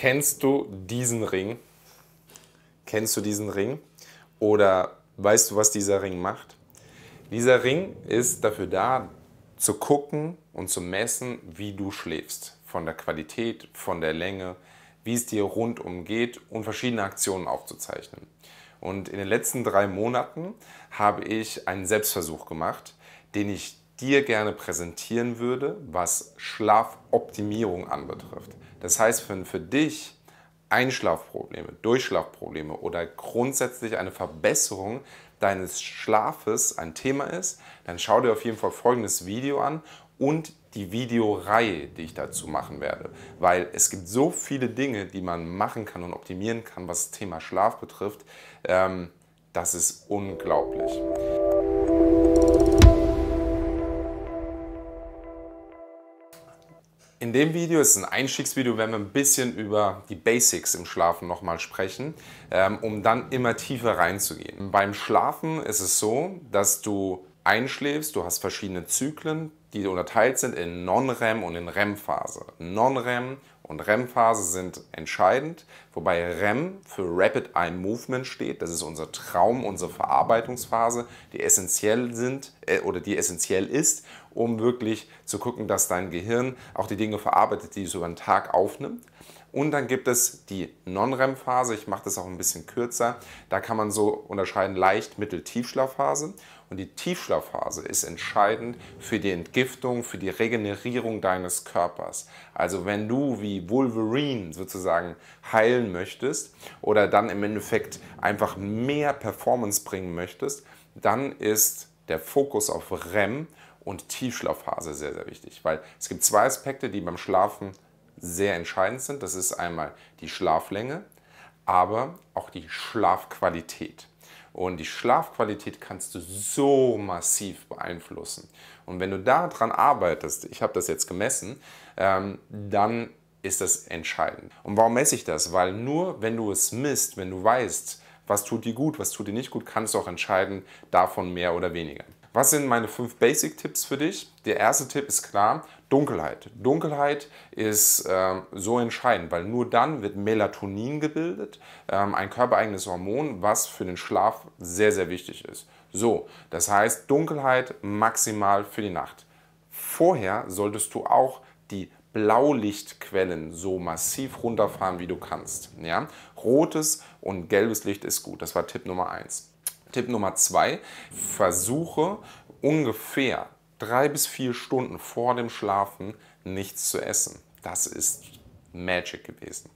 kennst du diesen Ring? Kennst du diesen Ring? Oder weißt du, was dieser Ring macht? Dieser Ring ist dafür da, zu gucken und zu messen, wie du schläfst. Von der Qualität, von der Länge, wie es dir rundum geht und verschiedene Aktionen aufzuzeichnen. Und in den letzten drei Monaten habe ich einen Selbstversuch gemacht, den ich dir gerne präsentieren würde, was Schlafoptimierung anbetrifft. Das heißt, wenn für dich Einschlafprobleme, Durchschlafprobleme oder grundsätzlich eine Verbesserung deines Schlafes ein Thema ist, dann schau dir auf jeden Fall folgendes Video an und die Videoreihe, die ich dazu machen werde. Weil es gibt so viele Dinge, die man machen kann und optimieren kann, was das Thema Schlaf betrifft. Ähm, das ist unglaublich. In dem Video ist ein Einstiegsvideo, werden wir ein bisschen über die Basics im Schlafen nochmal sprechen, ähm, um dann immer tiefer reinzugehen. Beim Schlafen ist es so, dass du einschläfst, du hast verschiedene Zyklen, die unterteilt sind in Non-REM und in REM-Phase. Non-REM und REM-Phase sind entscheidend, wobei REM für Rapid Eye Movement steht. Das ist unser Traum, unsere Verarbeitungsphase, die essentiell sind äh, oder die essentiell ist, um wirklich zu gucken, dass dein Gehirn auch die Dinge verarbeitet, die es über den Tag aufnimmt. Und dann gibt es die Non-REM-Phase. Ich mache das auch ein bisschen kürzer. Da kann man so unterscheiden leicht, mittel, Tiefschlafphase. Und die Tiefschlafphase ist entscheidend für die Entgiftung, für die Regenerierung deines Körpers. Also wenn du wie Wolverine sozusagen heilen möchtest oder dann im Endeffekt einfach mehr Performance bringen möchtest, dann ist der Fokus auf REM und Tiefschlafphase sehr, sehr wichtig, weil es gibt zwei Aspekte, die beim Schlafen sehr entscheidend sind. Das ist einmal die Schlaflänge, aber auch die Schlafqualität. Und die Schlafqualität kannst du so massiv beeinflussen. Und wenn du daran arbeitest, ich habe das jetzt gemessen, ähm, dann ist das entscheidend. Und warum messe ich das? Weil nur wenn du es misst, wenn du weißt, was tut dir gut, was tut dir nicht gut, kannst du auch entscheiden davon mehr oder weniger. Was sind meine fünf Basic-Tipps für dich? Der erste Tipp ist klar, Dunkelheit. Dunkelheit ist ähm, so entscheidend, weil nur dann wird Melatonin gebildet, ähm, ein körpereigenes Hormon, was für den Schlaf sehr, sehr wichtig ist. So, das heißt Dunkelheit maximal für die Nacht. Vorher solltest du auch die Blaulichtquellen so massiv runterfahren, wie du kannst. Ja? Rotes und gelbes Licht ist gut. Das war Tipp Nummer eins. Tipp Nummer zwei, versuche ungefähr drei bis vier Stunden vor dem Schlafen nichts zu essen. Das ist Magic gewesen.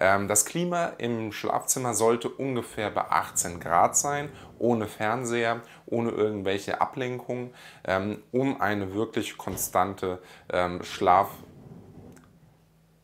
Ähm, das Klima im Schlafzimmer sollte ungefähr bei 18 Grad sein, ohne Fernseher, ohne irgendwelche Ablenkungen, ähm, um eine wirklich konstante ähm,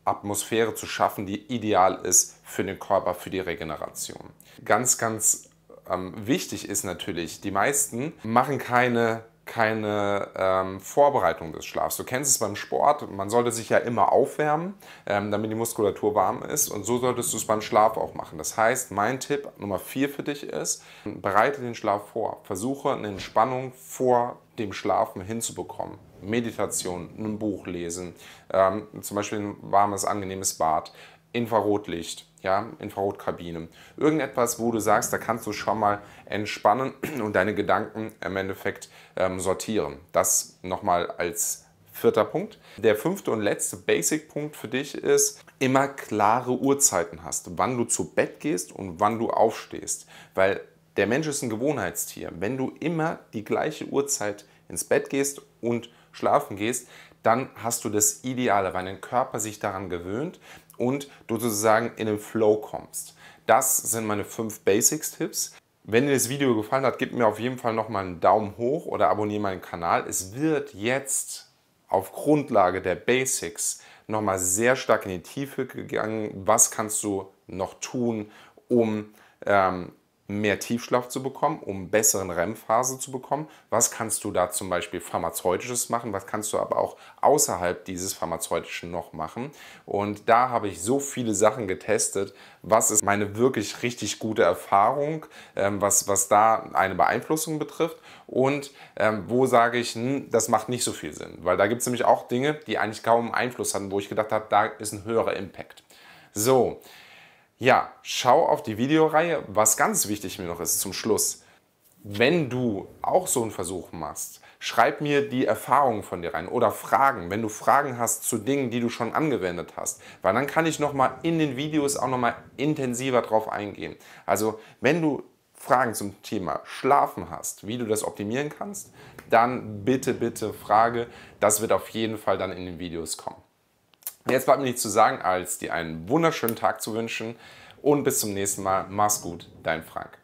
Schlafatmosphäre zu schaffen, die ideal ist für den Körper, für die Regeneration. Ganz, ganz ähm, wichtig ist natürlich, die meisten machen keine keine ähm, Vorbereitung des Schlafs. Du kennst es beim Sport, man sollte sich ja immer aufwärmen, ähm, damit die Muskulatur warm ist und so solltest du es beim Schlaf auch machen. Das heißt, mein Tipp Nummer vier für dich ist, bereite den Schlaf vor. Versuche eine Entspannung vor dem Schlafen hinzubekommen. Meditation, ein Buch lesen, ähm, zum Beispiel ein warmes, angenehmes Bad, Infrarotlicht, ja, Infrarotkabine. Irgendetwas, wo du sagst, da kannst du schon mal entspannen und deine Gedanken im Endeffekt ähm, sortieren. Das nochmal als vierter Punkt. Der fünfte und letzte Basic-Punkt für dich ist, immer klare Uhrzeiten hast, wann du zu Bett gehst und wann du aufstehst. Weil der Mensch ist ein Gewohnheitstier. Wenn du immer die gleiche Uhrzeit ins Bett gehst und schlafen gehst, dann hast du das Ideale, weil dein Körper sich daran gewöhnt, und du sozusagen in den Flow kommst. Das sind meine fünf Basics-Tipps. Wenn dir das Video gefallen hat, gib mir auf jeden Fall nochmal einen Daumen hoch oder abonniere meinen Kanal. Es wird jetzt auf Grundlage der Basics nochmal sehr stark in die Tiefe gegangen. Was kannst du noch tun, um ähm, mehr Tiefschlaf zu bekommen, um besseren REM-Phase zu bekommen? Was kannst du da zum Beispiel pharmazeutisches machen? Was kannst du aber auch außerhalb dieses pharmazeutischen noch machen? Und da habe ich so viele Sachen getestet. Was ist meine wirklich richtig gute Erfahrung, ähm, was, was da eine Beeinflussung betrifft? Und ähm, wo sage ich, hm, das macht nicht so viel Sinn? Weil da gibt es nämlich auch Dinge, die eigentlich kaum Einfluss hatten, wo ich gedacht habe, da ist ein höherer Impact. So, ja, schau auf die Videoreihe. Was ganz wichtig mir noch ist zum Schluss, wenn du auch so einen Versuch machst, schreib mir die Erfahrungen von dir rein oder Fragen, wenn du Fragen hast zu Dingen, die du schon angewendet hast, weil dann kann ich nochmal in den Videos auch nochmal intensiver drauf eingehen. Also wenn du Fragen zum Thema Schlafen hast, wie du das optimieren kannst, dann bitte, bitte Frage. Das wird auf jeden Fall dann in den Videos kommen. Jetzt bleibt mir nichts zu sagen, als dir einen wunderschönen Tag zu wünschen und bis zum nächsten Mal. Mach's gut, dein Frank.